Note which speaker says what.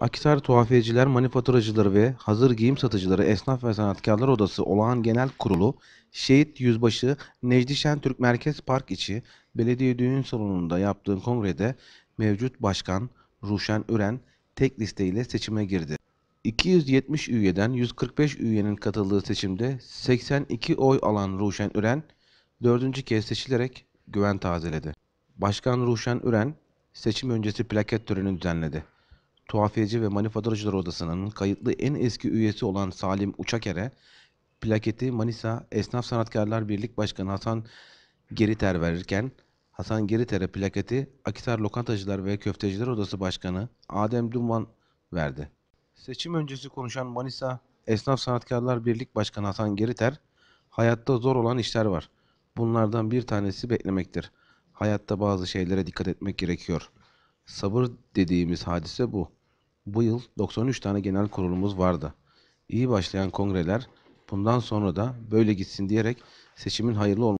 Speaker 1: Akisar Tuhafiyeciler, Manifaturacıları ve Hazır Giyim Satıcıları Esnaf ve Sanatkarlar Odası Olağan Genel Kurulu, Şehit Yüzbaşı Necdi Şentürk Merkez Park içi belediye düğün salonunda yaptığı kongrede mevcut başkan Ruşen Üren tek listeyle seçime girdi. 270 üyeden 145 üyenin katıldığı seçimde 82 oy alan Ruşen Üren, dördüncü kez seçilerek güven tazeledi. Başkan Ruşen Üren, seçim öncesi plaket töreni düzenledi. Tuhafiyeci ve Manifaturacılar Odası'nın kayıtlı en eski üyesi olan Salim Uçaker'e plaketi Manisa Esnaf Sanatkarlar Birlik Başkanı Hasan Geriter verirken Hasan Geriter'e plaketi Akisar Lokantacılar ve Köfteciler Odası Başkanı Adem Duman verdi. Seçim öncesi konuşan Manisa Esnaf Sanatkarlar Birlik Başkanı Hasan Geriter, hayatta zor olan işler var. Bunlardan bir tanesi beklemektir. Hayatta bazı şeylere dikkat etmek gerekiyor.'' Sabır dediğimiz hadise bu. Bu yıl 93 tane genel kurulumuz vardı. İyi başlayan kongreler bundan sonra da böyle gitsin diyerek seçimin hayırlı olmasını